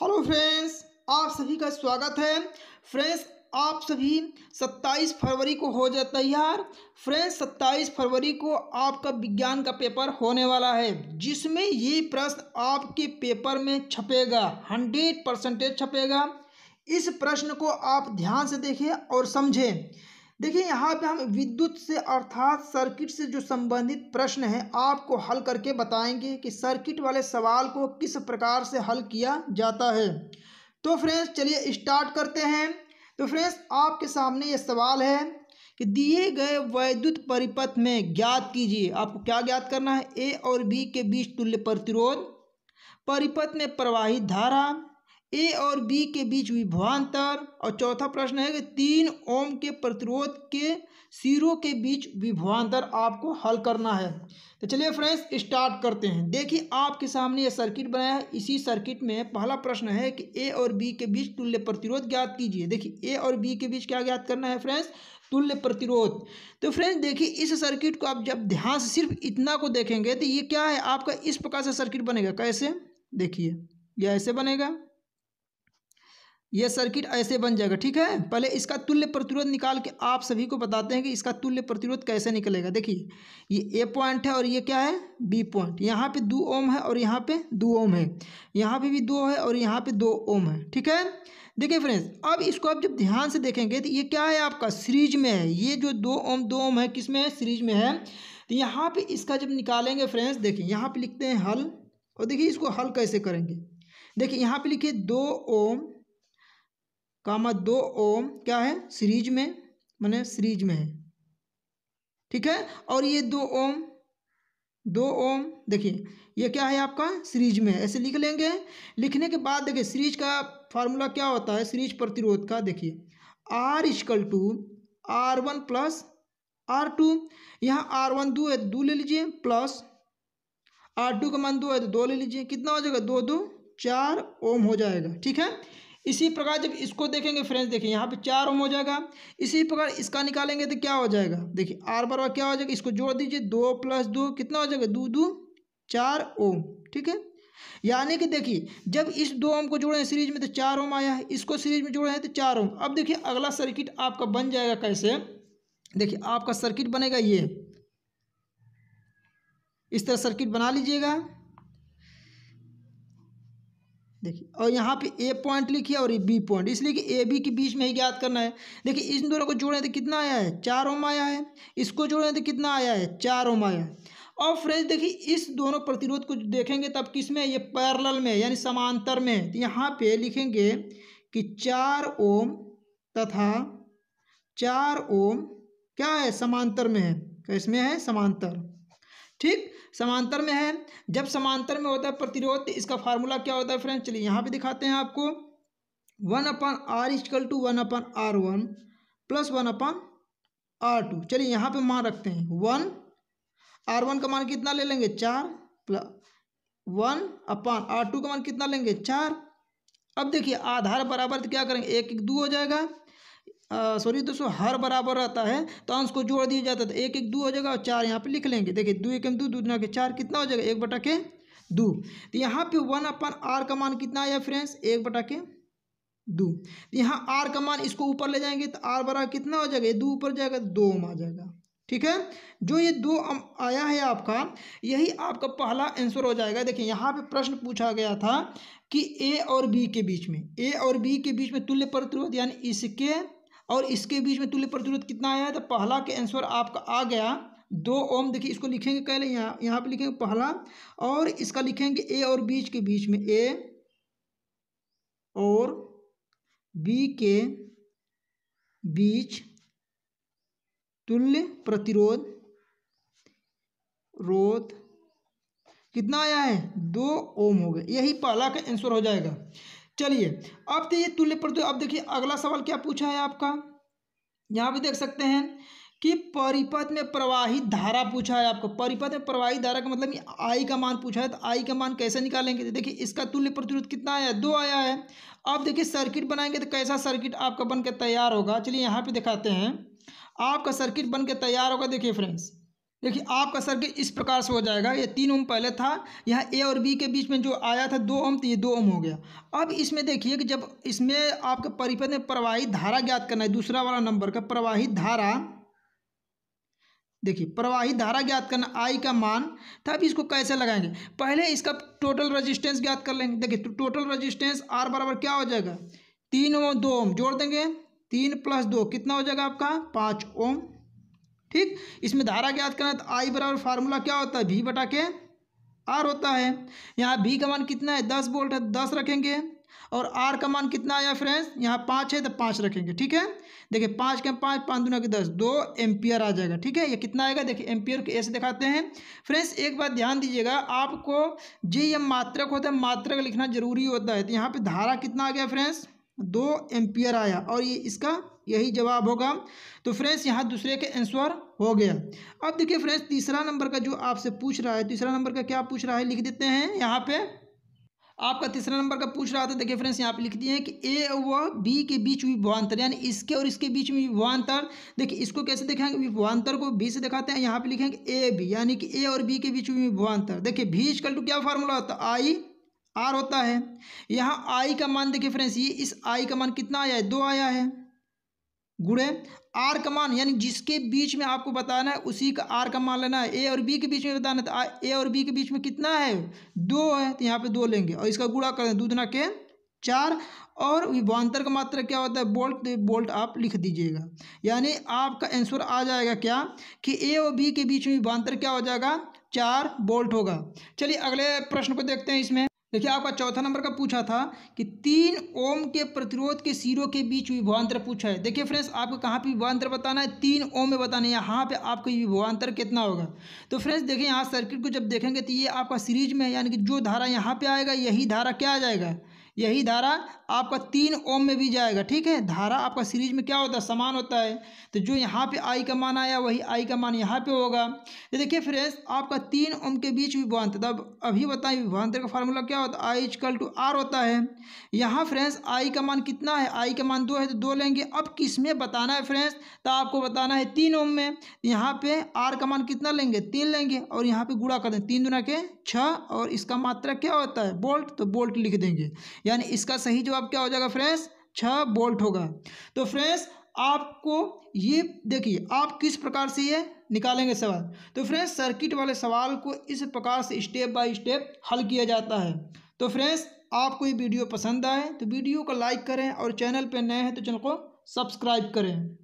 hello friends आप सभी का स्वागत है फ्रेंड्स आप सभी 27 फरवरी को हो जाए तैयार फ्रेंड्स 27 फरवरी को आपका विज्ञान का पेपर होने वाला है जिसमें ये प्रश्न आपके पेपर में छपेगा 100 परसेंटेज छपेगा इस प्रश्न को आप ध्यान से देखें और समझें देखिए यहाँ पे हम विद्युत से अर्थात सर्किट से जो संबंधित प्रश्न है आपको हल करके बताएंगे कि सर्किट वाले सवाल को किस प्रकार से हल किया जाता है तो फ्रेंड्स चलिए स्टार्ट करते हैं तो फ्रेंड्स आपके सामने ये सवाल है कि दिए गए वैद्युत परिपथ में ज्ञात कीजिए आपको क्या ज्ञात करना है ए और बी के बीच तुल्य प्रतिरोध परिपथ में प्रवाहित धारा ए और बी के बीच विभवान्तर और चौथा प्रश्न है कि तीन ओम के प्रतिरोध के सिरों के बीच विभवांतर आपको हल करना है तो चलिए फ्रेंड्स स्टार्ट करते हैं देखिए आपके सामने ये सर्किट बनाया है इसी सर्किट में पहला प्रश्न है कि ए और बी के बीच तुल्य प्रतिरोध ज्ञात कीजिए देखिए ए और बी के बीच क्या ज्ञात करना है फ्रेंड्स तुल्य प्रतिरोध तो फ्रेंड्स देखिए इस सर्किट को आप जब ध्यान से सिर्फ इतना को देखेंगे तो ये क्या है आपका इस प्रकार से सर्किट बनेगा कैसे देखिए यह ऐसे बनेगा यह सर्किट ऐसे बन जाएगा ठीक है पहले इसका तुल्य प्रतिरोध निकाल के आप सभी को बताते हैं कि इसका तुल्य प्रतिरोध कैसे निकलेगा देखिए ये ए पॉइंट है और ये क्या है बी पॉइंट यहाँ पे दो ओम है और यहाँ पे दो ओम है यहाँ पे भी दो है और यहाँ पे दो ओम है ठीक है देखिए फ्रेंड्स अब इसको आप जब ध्यान से देखेंगे तो ये क्या है आपका सीरीज में है ये जो दो ओम दो ओम है किस में है सीरीज में है तो यहाँ पर इसका जब निकालेंगे फ्रेंड्स देखिए यहाँ पर लिखते हैं हल और देखिए इसको हल कैसे करेंगे देखिए यहाँ पर लिखिए दो ओम कामा दो ओम क्या है सीरीज में मैंने सीरीज में है ठीक है और ये दो ओम दो ओम देखिए ये क्या है आपका सीरीज में ऐसे लिख लेंगे लिखने के बाद देखिए सीरीज का फार्मूला क्या होता है सीरीज प्रतिरोध का देखिए R is equal to R one plus R two यहाँ आर वन दो है तो दो ले लीजिए प्लस आर टू का मान दो है तो दो ले लीजिए कितना हो जाएगा दो दो चार ओम हो जाएगा ठीक है इसी प्रकार जब इसको देखेंगे फ्रेंड्स देखिए यहाँ पे चार ओम हो जाएगा इसी प्रकार इसका निकालेंगे तो क्या हो जाएगा देखिए आर बार क्या हो जाएगा इसको जोड़ दीजिए दो प्लस दो कितना हो जाएगा दो दो चार ओम ठीक है यानी कि देखिए जब इस दो ओम को जोड़े हैं सीरीज में तो चार ओम आया है इसको सीरीज में जोड़े हैं तो चार ओम अब देखिए अगला सर्किट आपका बन जाएगा कैसे देखिए आपका सर्किट बनेगा ये इस तरह सर्किट बना लीजिएगा देखिए और यहाँ पे ए पॉइंट लिखिए और ये बी पॉइंट इसलिए कि ए बी के बीच में ही ज्ञात करना है देखिए इन दोनों को जोड़ें तो कितना आया है चार ओम आया है इसको जोड़ें तो कितना आया है चार ओम आया है और फ्रेंड्स देखिए इस दोनों प्रतिरोध को देखेंगे तब किस में ये पैरल में यानी समांतर में तो यहाँ पे लिखेंगे कि चार ओम तथा चार ओम क्या है समांतर में है इसमें है समांतर ठीक समांतर में है जब समांतर में होता है प्रतिरोध तो इसका फार्मूला क्या होता है फ्रेंड चलिए यहाँ भी दिखाते हैं आपको one upon R is equal to one upon R one plus one upon R two चलिए यहाँ पे मान रखते हैं वन आर वन का मान कितना ले लेंगे चार plus one upon R two का मान कितना लेंगे चार अब देखिए आधार बराबर तो क्या करेंगे एक एक दो हो जाएगा सॉरी दोस्तों हर बराबर रहता है तो अंश को जोड़ दिया जाता है तो एक एक दो हो जाएगा और चार यहाँ पे लिख लेंगे देखिए दो एक दो दूना के चार कितना हो जाएगा एक बटा के दो तो यहाँ पे वन अपन आर का मान कितना आया फ्रेंड्स एक बटा के दो तो यहाँ आर का मान इसको ऊपर ले जाएंगे तो आर बराबर कितना हो जाएगा ये दो ऊपर जाएगा तो दो आ जाएगा ठीक है जो ये दो आया है आपका यही आपका पहला आंसर हो जाएगा देखिए यहाँ पे प्रश्न पूछा गया था कि ए और बी के बीच में ए और बी के बीच में तुल्य प्रतिरोध यानी इसके और इसके बीच में तुल्य प्रतिरोध कितना आया है तो पहला के आंसर आपका आ गया दो ओम देखिए इसको लिखेंगे कह लें यहाँ यहाँ पर लिखेंगे पहला और इसका लिखेंगे ए और बीच के बीच में ए और बी के बीच तुल्य प्रतिरोध रोध कितना आया है दो ओम हो गया यही पहला का आंसर हो जाएगा चलिए अब तो ये तुल्य प्रतियोगिता अब देखिए अगला सवाल क्या पूछा है आपका यहाँ पे देख सकते हैं कि परिपथ में प्रवाहित धारा पूछा है आपको परिपथ में प्रवाहित धारा का मतलब ये आई का मान पूछा है तो आई का मान कैसे निकालेंगे तो देखिए इसका तुल्य प्रतिरोध कितना आया दो आया है अब देखिए सर्किट बनाएंगे तो कैसा सर्किट आपका बन के तैयार होगा चलिए यहाँ पे दिखाते हैं आपका सर्किट बन के तैयार होगा देखिए फ्रेंड्स देखिए आपका सर्किल इस प्रकार से हो जाएगा ये तीन ओम पहले था यहाँ ए और बी के बीच में जो आया था दो ओम तो ये दो ओम हो गया अब इसमें देखिए कि जब इसमें आपके परिपथ में प्रवाहित धारा ज्ञात करना है दूसरा वाला नंबर का प्रवाहित धारा देखिए प्रवाहित धारा ज्ञात करना आई का मान तब इसको कैसे लगाएंगे पहले इसका टोटल रजिस्टेंस ज्ञात कर लेंगे देखिए तो टोटल रजिस्टेंस आर बराबर क्या हो जाएगा तीन ओम दो ओम जोड़ देंगे तीन प्लस दो कितना हो जाएगा आपका पाँच ओम ठीक इसमें धारा ज्ञात करना तो आई बराबर फार्मूला क्या होता है भी बटा के आर होता है यहाँ भी का मान कितना है दस बोल्ट है तो दस रखेंगे और आर का मान कितना आया फ्रेंड्स यहाँ पाँच है तो पाँच रखेंगे ठीक है देखिए पाँच के पाँच पाँच दूना के दस दो एम्पियर आ जाएगा ठीक है ये कितना आएगा देखिए एम्पियर को ऐसे दिखाते हैं फ्रेंड्स एक बात ध्यान दीजिएगा आपको जी ये मात्रक होता है मात्रक लिखना जरूरी होता है तो यहाँ पर धारा कितना आ गया फ्रेंड्स दो एम्पियर आया और ये इसका यही जवाब होगा तो फ्रेंड्स यहाँ दूसरे के आंसर हो गया अब देखिए फ्रेंड्स तीसरा नंबर का जो आपसे पूछ रहा है तीसरा नंबर का क्या पूछ रहा है लिख देते हैं यहाँ पे आपका तीसरा नंबर का पूछ रहा था तो देखिए फ्रेंड्स यहाँ पे लिख दिए हैं कि ए व बी के बीच विभवान्तर यानी इसके और इसके बीच में विभवान्तर देखिए इसको कैसे देखेंगे विभवान्तर को बी से दिखाते हैं यहाँ पे लिखेंगे ए बी यानी कि ए और बी के बीच में विभवान्तर देखिए भी इजकल टू क्या फार्मूला होता है आई आर होता है यहाँ आई का मान देखिए फ्रेंड्स ये इस आई का मान कितना आया है दो आया है गुड़े आर का मान यानी जिसके बीच में आपको बताना है उसी का आर का मान लेना है ए और बी के बीच में बताना है तो ए और बी के बीच में कितना है दो है तो यहाँ पे दो लेंगे और इसका गुड़ा कर दूधना के चार और विभांतर का मात्रा क्या होता है बोल्ट तो बोल्ट आप लिख दीजिएगा यानी आपका आंसर आ जाएगा क्या कि ए और बी के बीच में विभांतर क्या हो जाएगा चार बोल्ट होगा चलिए अगले प्रश्न को देखते हैं इसमें देखिए आपका चौथा नंबर का पूछा था कि तीन ओम के प्रतिरोध के सिरों के बीच विभवांतर पूछा है देखिए फ्रेंड्स आपको कहाँ पे विभवांतर बताना है तीन ओम में बताना है यहाँ पे आपको विभवांतर कितना होगा तो फ्रेंड्स देखिए यहाँ सर्किट को जब देखेंगे तो ये आपका सीरीज में यानी कि जो धारा यहाँ पे आएगा यही धारा क्या आ जाएगा यही धारा आपका तीन ओम में भी जाएगा ठीक है धारा आपका सीरीज में क्या होता है समान होता है तो जो यहाँ पे आई का मान आया वही आई का मान यहाँ पे होगा ये देखिए फ्रेंड्स आपका तीन ओम के बीच विभवान्तर तब अभी बताएं विभवान्तर का फार्मूला क्या होता है आई इजकल टू आर होता है यहाँ फ्रेंड्स आई का मान कितना है आई का मान दो है तो दो लेंगे अब किस में बताना है फ्रेंड्स तो आपको बताना है तीन ओम में यहाँ पे आर का मान कितना लेंगे तीन लेंगे और यहाँ पे गुड़ा कर दें तीन दुना के छः और इसका मात्रा क्या होता है बोल्ट तो बोल्ट लिख देंगे यानी इसका सही जवाब क्या हो जाएगा फ्रेंड्स छः बोल्ट होगा तो फ्रेंड्स आपको ये देखिए आप किस प्रकार से ये निकालेंगे सवाल तो फ्रेंड्स सर्किट वाले सवाल को इस प्रकार से स्टेप बाय स्टेप हल किया जाता है तो फ्रेंड्स आपको ये वीडियो पसंद आए तो वीडियो को लाइक करें और चैनल पर नए हैं तो चैनल को सब्सक्राइब करें